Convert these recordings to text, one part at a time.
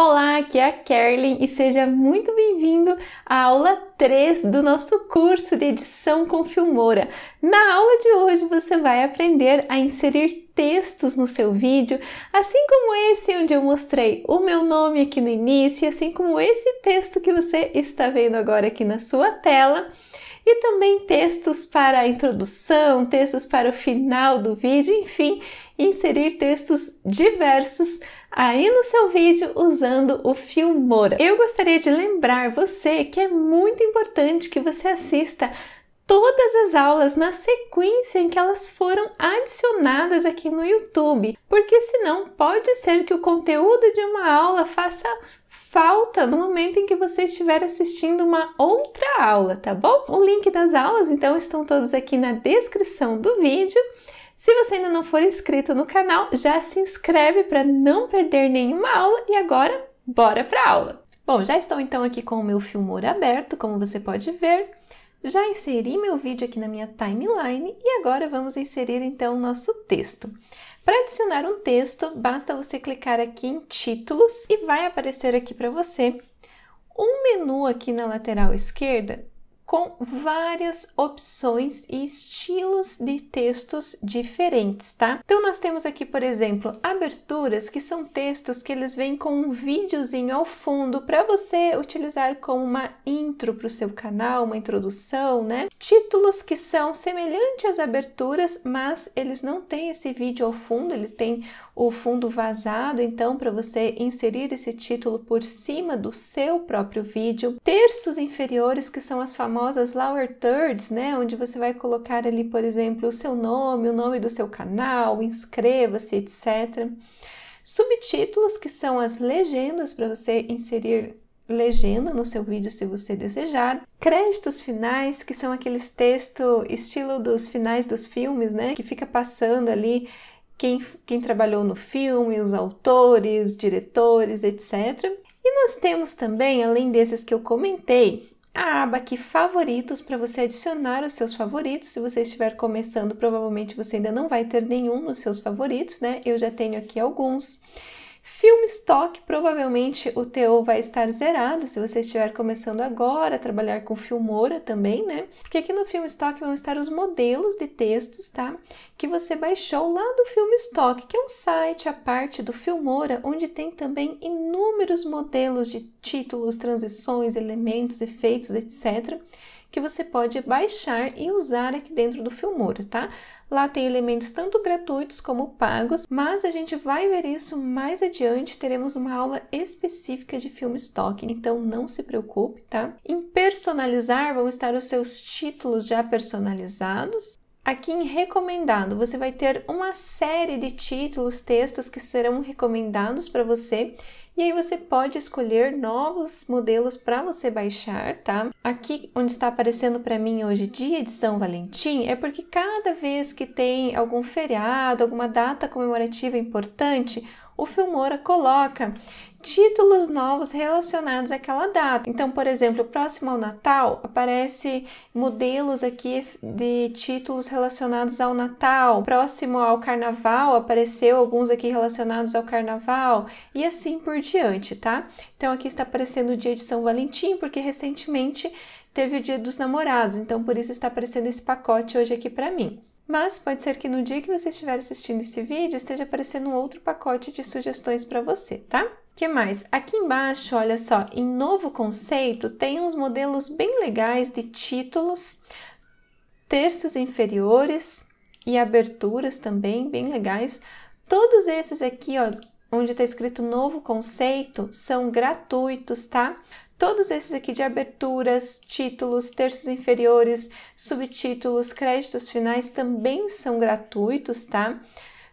Olá, aqui é a Kerlin e seja muito bem-vindo à aula 3 do nosso curso de edição com Filmora. Na aula de hoje você vai aprender a inserir textos no seu vídeo, assim como esse onde eu mostrei o meu nome aqui no início, assim como esse texto que você está vendo agora aqui na sua tela e também textos para a introdução, textos para o final do vídeo, enfim, inserir textos diversos aí no seu vídeo usando o Filmora. Eu gostaria de lembrar você que é muito importante que você assista todas as aulas na sequência em que elas foram adicionadas aqui no YouTube, porque senão pode ser que o conteúdo de uma aula faça falta no momento em que você estiver assistindo uma outra aula, tá bom? O link das aulas então estão todos aqui na descrição do vídeo. Se você ainda não for inscrito no canal, já se inscreve para não perder nenhuma aula e agora bora para aula. Bom, já estou então aqui com o meu filmor aberto, como você pode ver. Já inseri meu vídeo aqui na minha timeline e agora vamos inserir então o nosso texto. Para adicionar um texto, basta você clicar aqui em títulos e vai aparecer aqui para você um menu aqui na lateral esquerda com várias opções e estilos de textos diferentes, tá? Então nós temos aqui, por exemplo, aberturas que são textos que eles vêm com um videozinho ao fundo para você utilizar como uma intro para o seu canal, uma introdução, né? Títulos que são semelhantes às aberturas, mas eles não têm esse vídeo ao fundo, ele tem o fundo vazado, então, para você inserir esse título por cima do seu próprio vídeo. Terços inferiores, que são as famosas lower thirds, né? Onde você vai colocar ali, por exemplo, o seu nome, o nome do seu canal, inscreva-se, etc. Subtítulos, que são as legendas para você inserir legenda no seu vídeo se você desejar. Créditos finais, que são aqueles texto estilo dos finais dos filmes, né? Que fica passando ali quem, quem trabalhou no filme, os autores, diretores, etc. E nós temos também, além desses que eu comentei, a aba aqui favoritos para você adicionar os seus favoritos. Se você estiver começando, provavelmente você ainda não vai ter nenhum nos seus favoritos, né? Eu já tenho aqui alguns. Film stock, provavelmente o teu vai estar zerado se você estiver começando agora a trabalhar com Filmora também, né? Porque aqui no Film stock vão estar os modelos de textos, tá? Que você baixou lá do Film stock, que é um site à parte do Filmora, onde tem também inúmeros modelos de títulos, transições, elementos, efeitos, etc que você pode baixar e usar aqui dentro do Filmora, tá? Lá tem elementos tanto gratuitos como pagos, mas a gente vai ver isso mais adiante. Teremos uma aula específica de filmes stock, então não se preocupe, tá? Em personalizar vão estar os seus títulos já personalizados Aqui em recomendado, você vai ter uma série de títulos, textos que serão recomendados para você, e aí você pode escolher novos modelos para você baixar, tá? Aqui onde está aparecendo para mim hoje dia de São Valentim, é porque cada vez que tem algum feriado, alguma data comemorativa importante, o Filmora coloca títulos novos relacionados àquela data. Então, por exemplo, próximo ao Natal aparece modelos aqui de títulos relacionados ao Natal. Próximo ao Carnaval apareceu alguns aqui relacionados ao Carnaval e assim por diante, tá? Então aqui está aparecendo o dia de São Valentim porque recentemente teve o dia dos namorados, então por isso está aparecendo esse pacote hoje aqui para mim. Mas pode ser que no dia que você estiver assistindo esse vídeo esteja aparecendo um outro pacote de sugestões para você, tá? que mais? Aqui embaixo, olha só, em novo conceito, tem uns modelos bem legais de títulos, terços inferiores e aberturas também, bem legais. Todos esses aqui, ó, onde está escrito novo conceito, são gratuitos, tá? Todos esses aqui de aberturas, títulos, terços inferiores, subtítulos, créditos finais também são gratuitos, tá?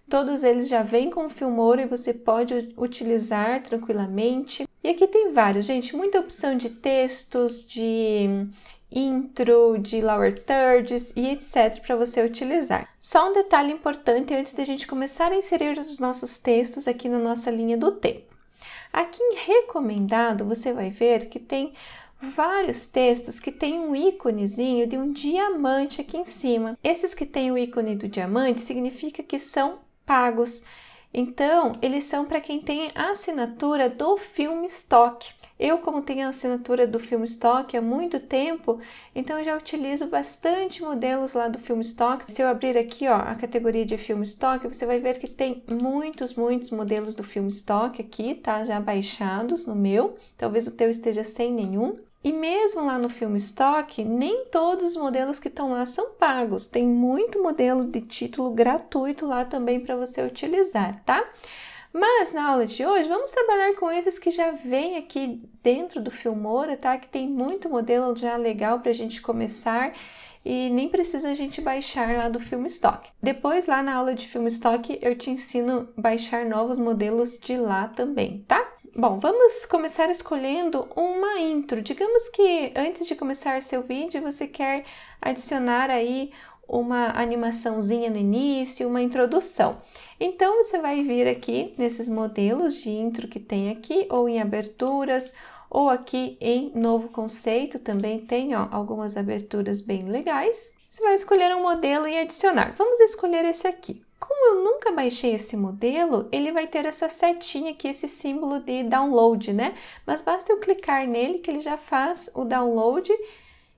Todos eles já vêm com o Filmora e você pode utilizar tranquilamente. E aqui tem vários, gente, muita opção de textos, de hum, intro, de lower thirds e etc para você utilizar. Só um detalhe importante antes da gente começar a inserir os nossos textos aqui na nossa linha do tempo. Aqui em recomendado, você vai ver que tem vários textos que tem um íconezinho de um diamante aqui em cima. Esses que têm o ícone do diamante significa que são pagos. Então, eles são para quem tem a assinatura do filme Stock. Eu, como tenho a assinatura do filme Stock há muito tempo, então já utilizo bastante modelos lá do filme Stock. Se eu abrir aqui ó, a categoria de filme Stock, você vai ver que tem muitos, muitos modelos do filme Stock aqui, tá? Já baixados no meu. Talvez o teu esteja sem nenhum. E mesmo lá no filme Stock, nem todos os modelos que estão lá são pagos. Tem muito modelo de título gratuito lá também para você utilizar, tá? Mas na aula de hoje vamos trabalhar com esses que já vem aqui dentro do Filmora, tá? Que tem muito modelo já legal para a gente começar e nem precisa a gente baixar lá do Filme Stock. Depois lá na aula de Filme Stock eu te ensino baixar novos modelos de lá também, tá? Bom, vamos começar escolhendo uma intro. Digamos que antes de começar seu vídeo, você quer adicionar aí uma animaçãozinha no início, uma introdução. Então, você vai vir aqui nesses modelos de intro que tem aqui, ou em aberturas, ou aqui em novo conceito, também tem ó, algumas aberturas bem legais. Você vai escolher um modelo e adicionar. Vamos escolher esse aqui. Como eu nunca baixei esse modelo, ele vai ter essa setinha aqui, esse símbolo de download, né? Mas basta eu clicar nele que ele já faz o download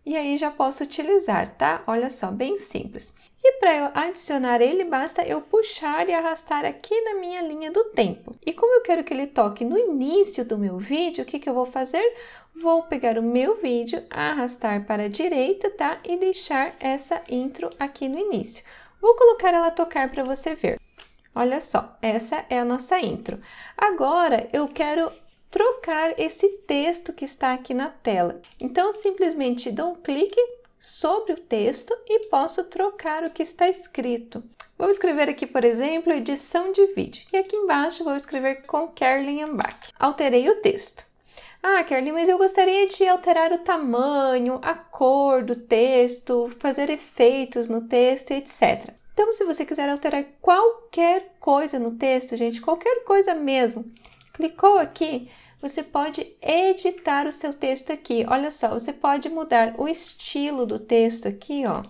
e aí já posso utilizar, tá? Olha só, bem simples. E para eu adicionar ele, basta eu puxar e arrastar aqui na minha linha do tempo. E como eu quero que ele toque no início do meu vídeo, o que, que eu vou fazer? Vou pegar o meu vídeo, arrastar para a direita, tá? E deixar essa intro aqui no início. Vou colocar ela a tocar para você ver. Olha só, essa é a nossa intro. Agora eu quero trocar esse texto que está aqui na tela. Então simplesmente dou um clique sobre o texto e posso trocar o que está escrito. Vou escrever aqui, por exemplo, edição de vídeo. E aqui embaixo vou escrever com Kerlin Ambach. Alterei o texto. Ah, Carly, mas eu gostaria de alterar o tamanho, a cor do texto, fazer efeitos no texto, etc. Então, se você quiser alterar qualquer coisa no texto, gente, qualquer coisa mesmo, clicou aqui, você pode editar o seu texto aqui. Olha só, você pode mudar o estilo do texto aqui, ó.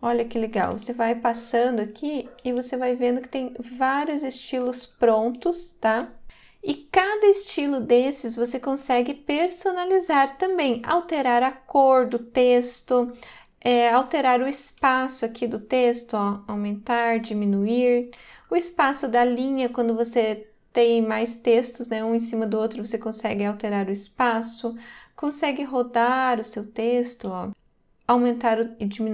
Olha que legal, você vai passando aqui e você vai vendo que tem vários estilos prontos, tá? E cada estilo desses você consegue personalizar também, alterar a cor do texto, é, alterar o espaço aqui do texto, ó, aumentar, diminuir, o espaço da linha, quando você tem mais textos, né, um em cima do outro, você consegue alterar o espaço, consegue rodar o seu texto, ó, aumentar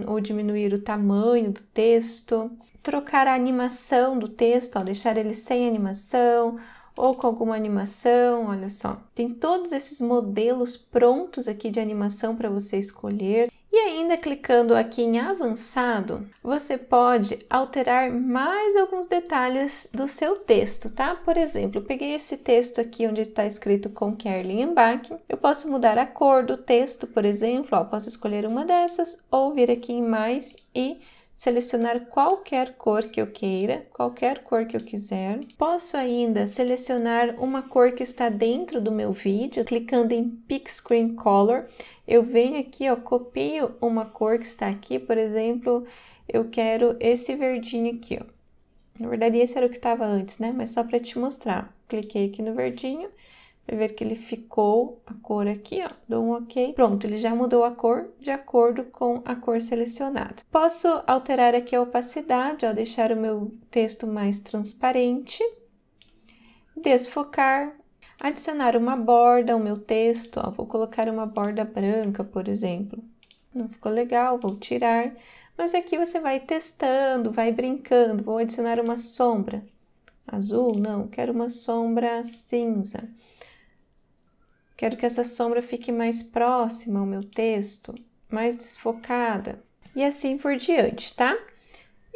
ou diminuir o tamanho do texto, trocar a animação do texto, ó, deixar ele sem animação, ou com alguma animação, olha só. Tem todos esses modelos prontos aqui de animação para você escolher. E ainda clicando aqui em avançado, você pode alterar mais alguns detalhes do seu texto, tá? Por exemplo, eu peguei esse texto aqui onde está escrito com Kerlin Bach. Eu posso mudar a cor do texto, por exemplo, ó, posso escolher uma dessas ou vir aqui em mais e selecionar qualquer cor que eu queira, qualquer cor que eu quiser. Posso ainda selecionar uma cor que está dentro do meu vídeo, clicando em Pick Screen Color. Eu venho aqui, ó, copio uma cor que está aqui, por exemplo, eu quero esse verdinho aqui, ó. Na verdade, esse era o que estava antes, né? Mas só para te mostrar. Cliquei aqui no verdinho Vai ver que ele ficou a cor aqui, ó. Dou um OK. Pronto, ele já mudou a cor de acordo com a cor selecionada. Posso alterar aqui a opacidade, ó, deixar o meu texto mais transparente. Desfocar, adicionar uma borda ao meu texto, ó. Vou colocar uma borda branca, por exemplo. Não ficou legal, vou tirar. Mas aqui você vai testando, vai brincando. Vou adicionar uma sombra. Azul? Não, quero uma sombra cinza. Quero que essa sombra fique mais próxima ao meu texto, mais desfocada e assim por diante, tá?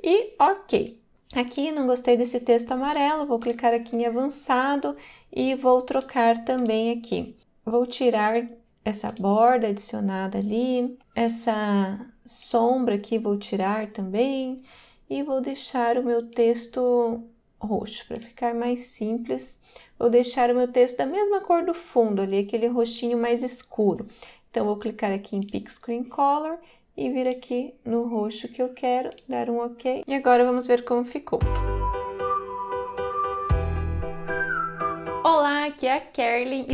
E ok. Aqui não gostei desse texto amarelo, vou clicar aqui em avançado e vou trocar também aqui. Vou tirar essa borda adicionada ali, essa sombra aqui vou tirar também e vou deixar o meu texto roxo, para ficar mais simples, vou deixar o meu texto da mesma cor do fundo ali, aquele roxinho mais escuro. Então, vou clicar aqui em Pick Screen Color e vir aqui no roxo que eu quero, dar um OK. E agora vamos ver como ficou. Olá, aqui é a Kerlin.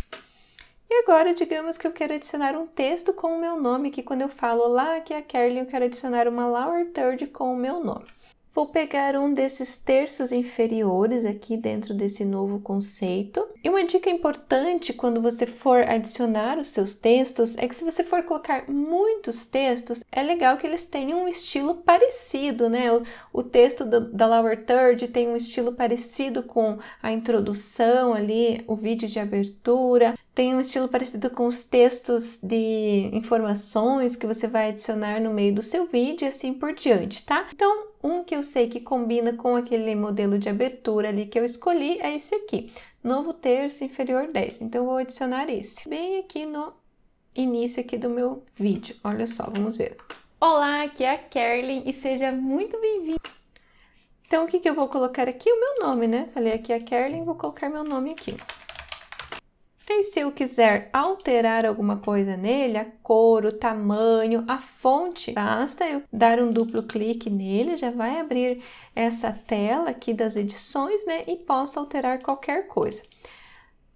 E agora, digamos que eu quero adicionar um texto com o meu nome, que quando eu falo lá que é a Kerlin, eu quero adicionar uma lower Third com o meu nome. Vou pegar um desses terços inferiores aqui dentro desse novo conceito. E uma dica importante quando você for adicionar os seus textos é que se você for colocar muitos textos, é legal que eles tenham um estilo parecido, né? O, o texto do, da Lower Third tem um estilo parecido com a introdução ali, o vídeo de abertura, tem um estilo parecido com os textos de informações que você vai adicionar no meio do seu vídeo e assim por diante, tá? Então, um que eu sei que combina com aquele modelo de abertura ali que eu escolhi é esse aqui. Novo terço inferior 10. Então, vou adicionar esse. Bem aqui no início aqui do meu vídeo. Olha só, vamos ver. Olá, aqui é a Kerlin e seja muito bem-vindo. Então, o que, que eu vou colocar aqui? O meu nome, né? Falei aqui é a Kerlin, vou colocar meu nome aqui. E se eu quiser alterar alguma coisa nele, a cor, o tamanho, a fonte, basta eu dar um duplo clique nele, já vai abrir essa tela aqui das edições, né? E posso alterar qualquer coisa.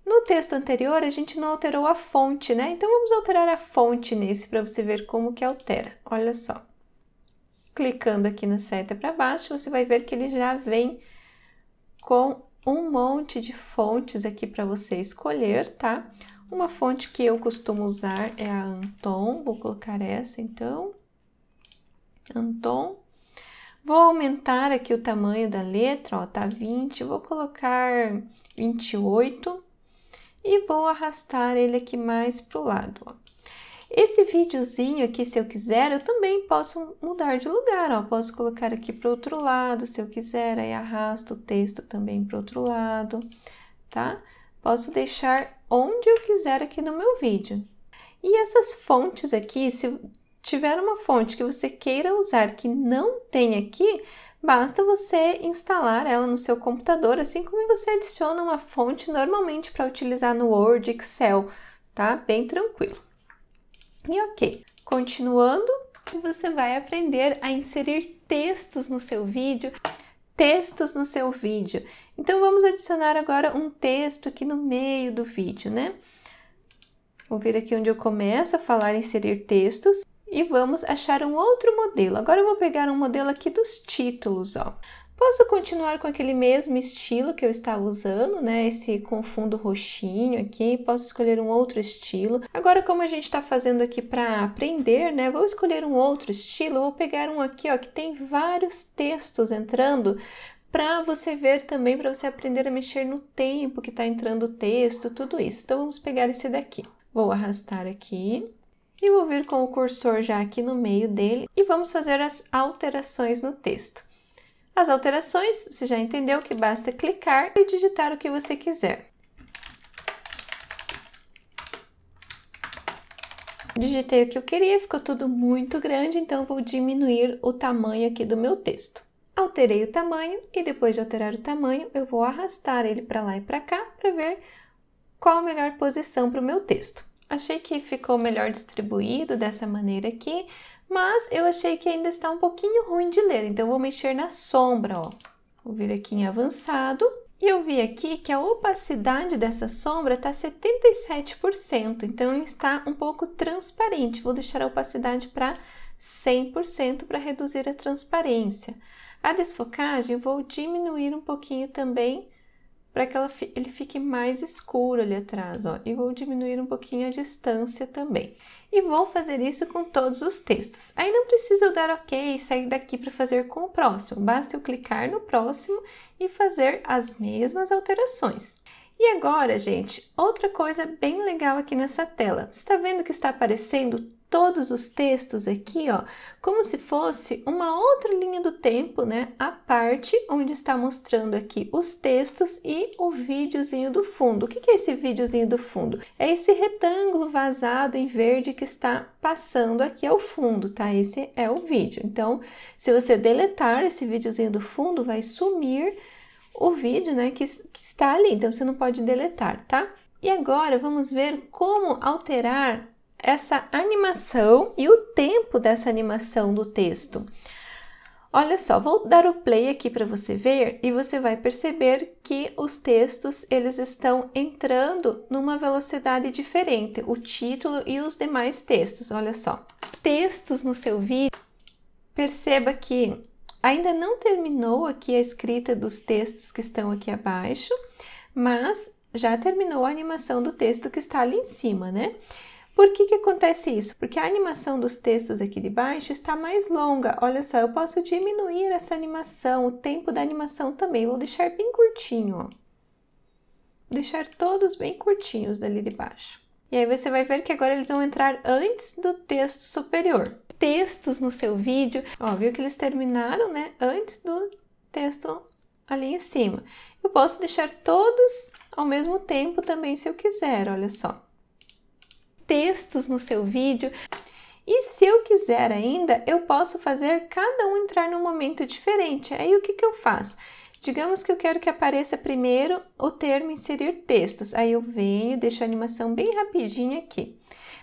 No texto anterior, a gente não alterou a fonte, né? Então, vamos alterar a fonte nesse para você ver como que altera. Olha só. Clicando aqui na seta para baixo, você vai ver que ele já vem com um monte de fontes aqui para você escolher, tá? Uma fonte que eu costumo usar é a Anton, vou colocar essa então. Anton. Vou aumentar aqui o tamanho da letra, ó, tá 20, vou colocar 28 e vou arrastar ele aqui mais para o lado, ó. Esse videozinho aqui, se eu quiser, eu também posso mudar de lugar, ó. Posso colocar aqui para o outro lado, se eu quiser, aí arrasto o texto também para o outro lado, tá? Posso deixar onde eu quiser aqui no meu vídeo. E essas fontes aqui, se tiver uma fonte que você queira usar que não tem aqui, basta você instalar ela no seu computador, assim como você adiciona uma fonte normalmente para utilizar no Word, Excel, tá? Bem tranquilo. E ok, continuando, você vai aprender a inserir textos no seu vídeo, textos no seu vídeo. Então vamos adicionar agora um texto aqui no meio do vídeo, né? Vou vir aqui onde eu começo a falar inserir textos e vamos achar um outro modelo. Agora eu vou pegar um modelo aqui dos títulos, ó. Posso continuar com aquele mesmo estilo que eu estava usando, né? Esse com fundo roxinho aqui, posso escolher um outro estilo. Agora, como a gente está fazendo aqui para aprender, né? Vou escolher um outro estilo, vou pegar um aqui, ó, que tem vários textos entrando para você ver também, para você aprender a mexer no tempo que está entrando o texto, tudo isso. Então, vamos pegar esse daqui. Vou arrastar aqui e vou vir com o cursor já aqui no meio dele e vamos fazer as alterações no texto. As alterações, você já entendeu que basta clicar e digitar o que você quiser. Digitei o que eu queria, ficou tudo muito grande, então vou diminuir o tamanho aqui do meu texto. Alterei o tamanho e depois de alterar o tamanho, eu vou arrastar ele para lá e para cá para ver qual a melhor posição para o meu texto. Achei que ficou melhor distribuído dessa maneira aqui, mas eu achei que ainda está um pouquinho ruim de ler, então vou mexer na sombra, ó. Vou vir aqui em avançado e eu vi aqui que a opacidade dessa sombra está 77%, então está um pouco transparente. Vou deixar a opacidade para 100% para reduzir a transparência. A desfocagem vou diminuir um pouquinho também para que ela, ele fique mais escuro ali atrás, ó. E vou diminuir um pouquinho a distância também. E vou fazer isso com todos os textos. Aí não precisa eu dar ok e sair daqui para fazer com o próximo. Basta eu clicar no próximo e fazer as mesmas alterações. E agora, gente, outra coisa bem legal aqui nessa tela. Você está vendo que está aparecendo todos os textos aqui, ó, como se fosse uma outra linha do tempo, né? A parte onde está mostrando aqui os textos e o videozinho do fundo. O que é esse videozinho do fundo? É esse retângulo vazado em verde que está passando aqui ao fundo, tá? Esse é o vídeo. Então, se você deletar esse videozinho do fundo, vai sumir o vídeo, né, que, que está ali. Então, você não pode deletar, tá? E agora, vamos ver como alterar essa animação e o tempo dessa animação do texto. Olha só, vou dar o play aqui para você ver e você vai perceber que os textos eles estão entrando numa velocidade diferente, o título e os demais textos. Olha só, textos no seu vídeo. Perceba que ainda não terminou aqui a escrita dos textos que estão aqui abaixo, mas já terminou a animação do texto que está ali em cima, né? Por que, que acontece isso? Porque a animação dos textos aqui de baixo está mais longa. Olha só, eu posso diminuir essa animação, o tempo da animação também. Vou deixar bem curtinho, ó. Vou deixar todos bem curtinhos dali de baixo. E aí você vai ver que agora eles vão entrar antes do texto superior. Textos no seu vídeo, ó, viu que eles terminaram, né, antes do texto ali em cima. Eu posso deixar todos ao mesmo tempo também se eu quiser, olha só textos no seu vídeo. E se eu quiser ainda, eu posso fazer cada um entrar num momento diferente. Aí o que, que eu faço? Digamos que eu quero que apareça primeiro o termo inserir textos. Aí eu venho, deixo a animação bem rapidinha aqui.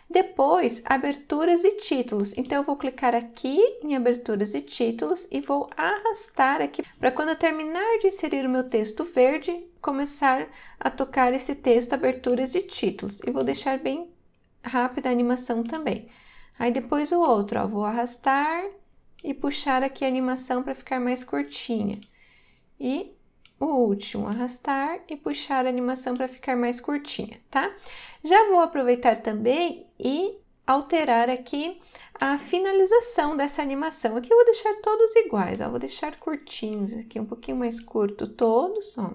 Depois, aberturas e títulos. Então, eu vou clicar aqui em aberturas e títulos e vou arrastar aqui para quando eu terminar de inserir o meu texto verde, começar a tocar esse texto aberturas e títulos. E vou deixar bem rápida animação também. Aí depois o outro, ó, vou arrastar e puxar aqui a animação para ficar mais curtinha. E o último, arrastar e puxar a animação para ficar mais curtinha, tá? Já vou aproveitar também e alterar aqui a finalização dessa animação. Aqui eu vou deixar todos iguais, ó, vou deixar curtinhos aqui, um pouquinho mais curto todos, ó.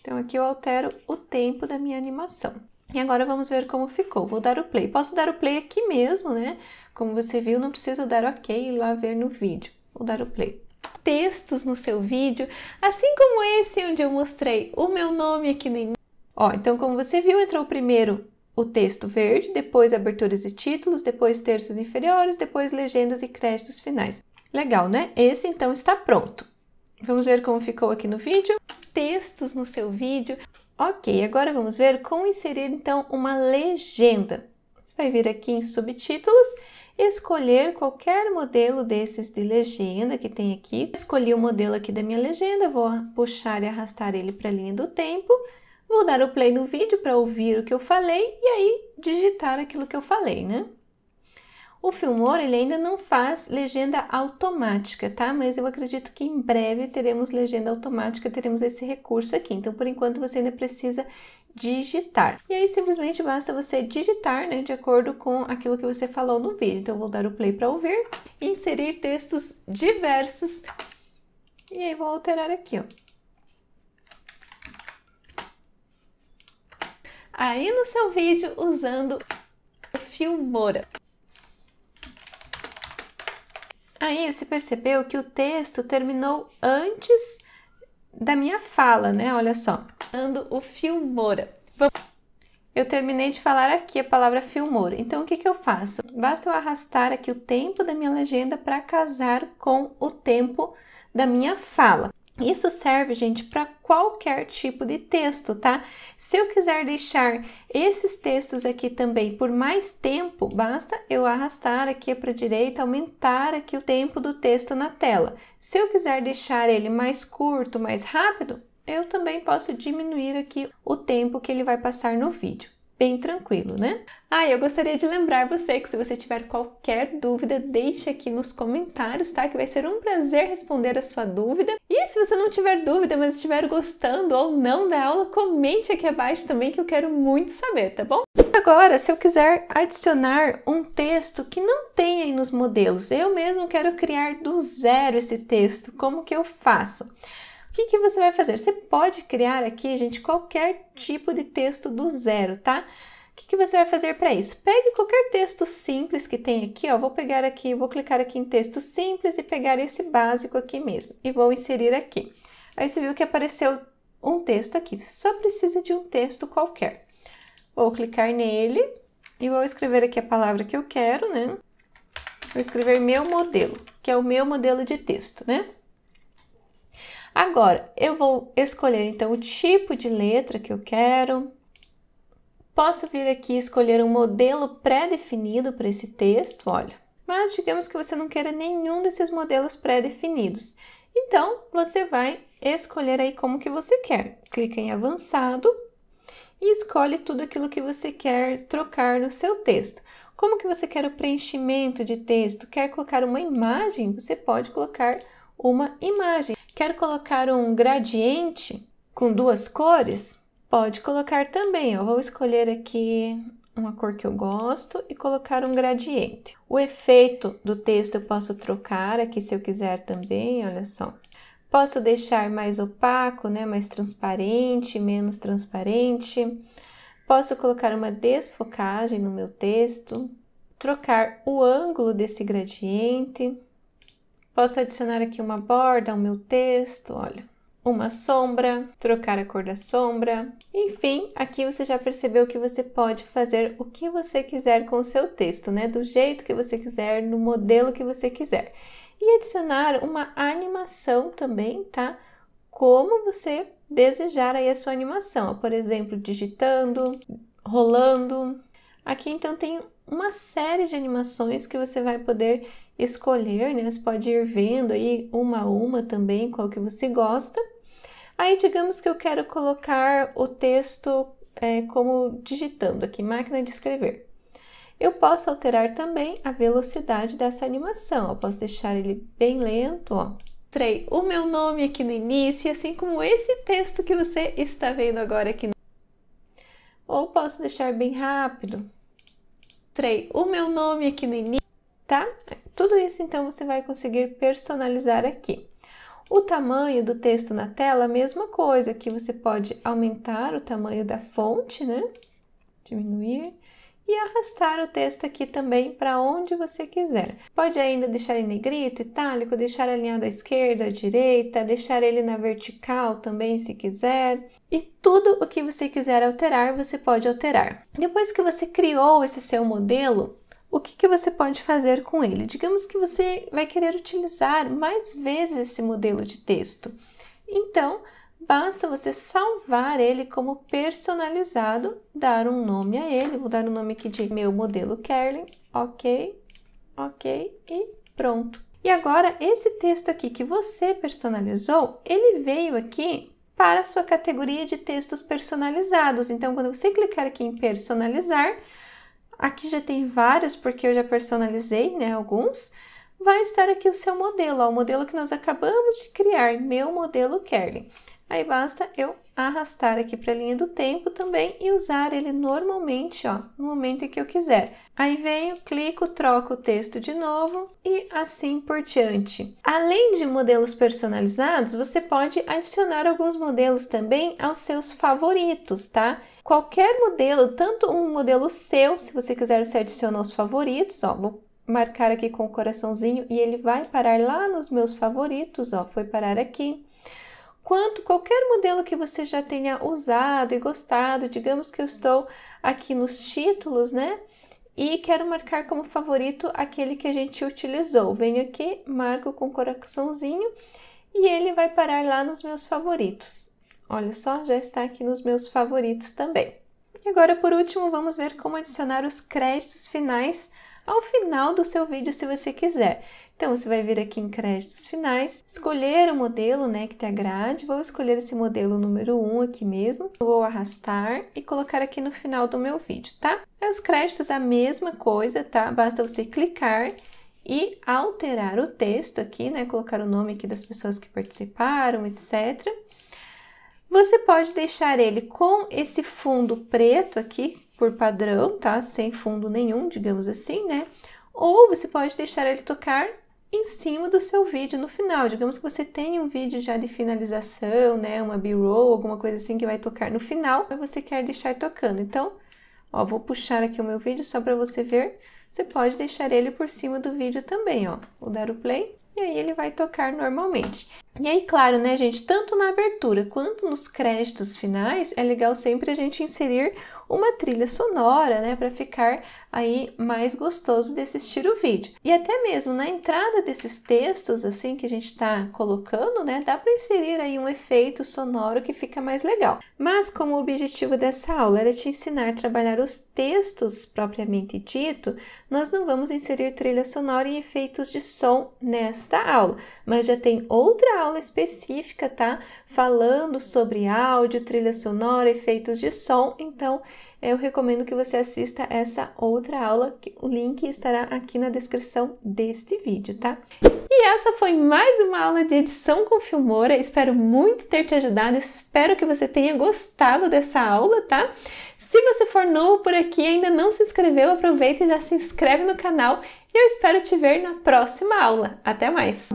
Então aqui eu altero o tempo da minha animação. E agora vamos ver como ficou. Vou dar o play. Posso dar o play aqui mesmo, né? Como você viu, não preciso dar ok e lá ver no vídeo. Vou dar o play. Textos no seu vídeo, assim como esse onde eu mostrei o meu nome aqui no início. Ó, então como você viu, entrou primeiro o texto verde, depois aberturas e títulos, depois terços inferiores, depois legendas e créditos finais. Legal, né? Esse então está pronto. Vamos ver como ficou aqui no vídeo. Textos no seu vídeo, Ok, agora vamos ver como inserir então uma legenda. Você vai vir aqui em subtítulos, escolher qualquer modelo desses de legenda que tem aqui. Escolhi o modelo aqui da minha legenda, vou puxar e arrastar ele para a linha do tempo. Vou dar o play no vídeo para ouvir o que eu falei e aí digitar aquilo que eu falei, né? O Filmora ele ainda não faz legenda automática, tá? Mas eu acredito que em breve teremos legenda automática, teremos esse recurso aqui. Então, por enquanto, você ainda precisa digitar. E aí simplesmente basta você digitar, né, de acordo com aquilo que você falou no vídeo. Então eu vou dar o play para ouvir, inserir textos diversos e aí vou alterar aqui, ó. Aí no seu vídeo usando o Filmora. Aí você percebeu que o texto terminou antes da minha fala, né? Olha só, dando o filmora. Eu terminei de falar aqui a palavra filmora. Então o que, que eu faço? Basta eu arrastar aqui o tempo da minha legenda para casar com o tempo da minha fala. Isso serve, gente, para qualquer tipo de texto, tá? Se eu quiser deixar esses textos aqui também por mais tempo, basta eu arrastar aqui para a direita, aumentar aqui o tempo do texto na tela. Se eu quiser deixar ele mais curto, mais rápido, eu também posso diminuir aqui o tempo que ele vai passar no vídeo bem tranquilo, né? Ah, eu gostaria de lembrar você que se você tiver qualquer dúvida, deixe aqui nos comentários, tá? Que vai ser um prazer responder a sua dúvida. E se você não tiver dúvida, mas estiver gostando ou não da aula, comente aqui abaixo também que eu quero muito saber, tá bom? Agora, se eu quiser adicionar um texto que não tem aí nos modelos, eu mesmo quero criar do zero esse texto, como que eu faço? O que, que você vai fazer? Você pode criar aqui, gente, qualquer tipo de texto do zero, tá? O que, que você vai fazer para isso? Pegue qualquer texto simples que tem aqui, ó. Vou pegar aqui, vou clicar aqui em texto simples e pegar esse básico aqui mesmo e vou inserir aqui. Aí você viu que apareceu um texto aqui. Você só precisa de um texto qualquer. Vou clicar nele e vou escrever aqui a palavra que eu quero, né? Vou escrever meu modelo, que é o meu modelo de texto, né? Agora, eu vou escolher então o tipo de letra que eu quero. Posso vir aqui escolher um modelo pré-definido para esse texto, olha. Mas digamos que você não queira nenhum desses modelos pré-definidos. Então, você vai escolher aí como que você quer. Clica em avançado e escolhe tudo aquilo que você quer trocar no seu texto. Como que você quer o preenchimento de texto? Quer colocar uma imagem? Você pode colocar uma imagem. Quer colocar um gradiente com duas cores? Pode colocar também. Eu vou escolher aqui uma cor que eu gosto e colocar um gradiente. O efeito do texto eu posso trocar aqui se eu quiser também, olha só. Posso deixar mais opaco, né, mais transparente, menos transparente. Posso colocar uma desfocagem no meu texto, trocar o ângulo desse gradiente. Posso adicionar aqui uma borda ao meu texto, olha uma sombra, trocar a cor da sombra. Enfim, aqui você já percebeu que você pode fazer o que você quiser com o seu texto, né? Do jeito que você quiser, no modelo que você quiser. E adicionar uma animação também, tá? Como você desejar aí a sua animação, por exemplo, digitando, rolando. Aqui então tem uma série de animações que você vai poder escolher, né? Você pode ir vendo aí uma a uma também qual que você gosta. Aí, digamos que eu quero colocar o texto é, como digitando aqui, máquina de escrever. Eu posso alterar também a velocidade dessa animação. Eu posso deixar ele bem lento, ó. Trei o meu nome aqui no início, assim como esse texto que você está vendo agora aqui. Ou posso deixar bem rápido. Trei o meu nome aqui no início tá? Tudo isso então você vai conseguir personalizar aqui. O tamanho do texto na tela, mesma coisa, aqui você pode aumentar o tamanho da fonte, né? Diminuir e arrastar o texto aqui também para onde você quiser. Pode ainda deixar em negrito, itálico, deixar alinhado à esquerda, à direita, deixar ele na vertical também se quiser. E tudo o que você quiser alterar, você pode alterar. Depois que você criou esse seu modelo, o que, que você pode fazer com ele? Digamos que você vai querer utilizar mais vezes esse modelo de texto. Então, basta você salvar ele como personalizado, dar um nome a ele, vou dar o um nome aqui de meu modelo Kerlin, ok, ok e pronto. E agora, esse texto aqui que você personalizou, ele veio aqui para a sua categoria de textos personalizados. Então, quando você clicar aqui em personalizar, Aqui já tem vários, porque eu já personalizei né, alguns. Vai estar aqui o seu modelo, ó, o modelo que nós acabamos de criar, meu modelo Kerlin. Aí basta eu arrastar aqui para a linha do tempo também e usar ele normalmente ó, no momento em que eu quiser. Aí venho, clico, troco o texto de novo e assim por diante. Além de modelos personalizados, você pode adicionar alguns modelos também aos seus favoritos, tá? Qualquer modelo, tanto um modelo seu, se você quiser, você adiciona aos favoritos, ó, vou marcar aqui com o coraçãozinho e ele vai parar lá nos meus favoritos, ó, foi parar aqui quanto qualquer modelo que você já tenha usado e gostado. Digamos que eu estou aqui nos títulos, né? E quero marcar como favorito aquele que a gente utilizou. Venho aqui, marco com coraçãozinho e ele vai parar lá nos meus favoritos. Olha só, já está aqui nos meus favoritos também. E agora, por último, vamos ver como adicionar os créditos finais ao final do seu vídeo se você quiser. Então você vai vir aqui em créditos finais, escolher o modelo né, que te agrade, vou escolher esse modelo número 1 aqui mesmo, vou arrastar e colocar aqui no final do meu vídeo, tá? Aí é, os créditos a mesma coisa, tá? Basta você clicar e alterar o texto aqui, né, colocar o nome aqui das pessoas que participaram, etc. Você pode deixar ele com esse fundo preto aqui, por padrão, tá? Sem fundo nenhum, digamos assim, né? Ou você pode deixar ele tocar em cima do seu vídeo no final. Digamos que você tem um vídeo já de finalização, né? Uma B-roll, alguma coisa assim que vai tocar no final, e você quer deixar tocando. Então, ó, vou puxar aqui o meu vídeo só para você ver. Você pode deixar ele por cima do vídeo também, ó. Vou dar o play e aí ele vai tocar normalmente. E aí, claro, né, gente, tanto na abertura quanto nos créditos finais, é legal sempre a gente inserir uma trilha sonora, né, para ficar aí mais gostoso de assistir o vídeo. E até mesmo na entrada desses textos assim que a gente está colocando, né, dá para inserir aí um efeito sonoro que fica mais legal. Mas como o objetivo dessa aula era te ensinar a trabalhar os textos propriamente dito, nós não vamos inserir trilha sonora e efeitos de som nesta aula, mas já tem outra aula específica, tá? Falando sobre áudio, trilha sonora, efeitos de som, então eu recomendo que você assista essa outra aula, o link estará aqui na descrição deste vídeo, tá? E essa foi mais uma aula de edição com Filmora, espero muito ter te ajudado, espero que você tenha gostado dessa aula, tá? Se você for novo por aqui e ainda não se inscreveu, aproveita e já se inscreve no canal e eu espero te ver na próxima aula. Até mais!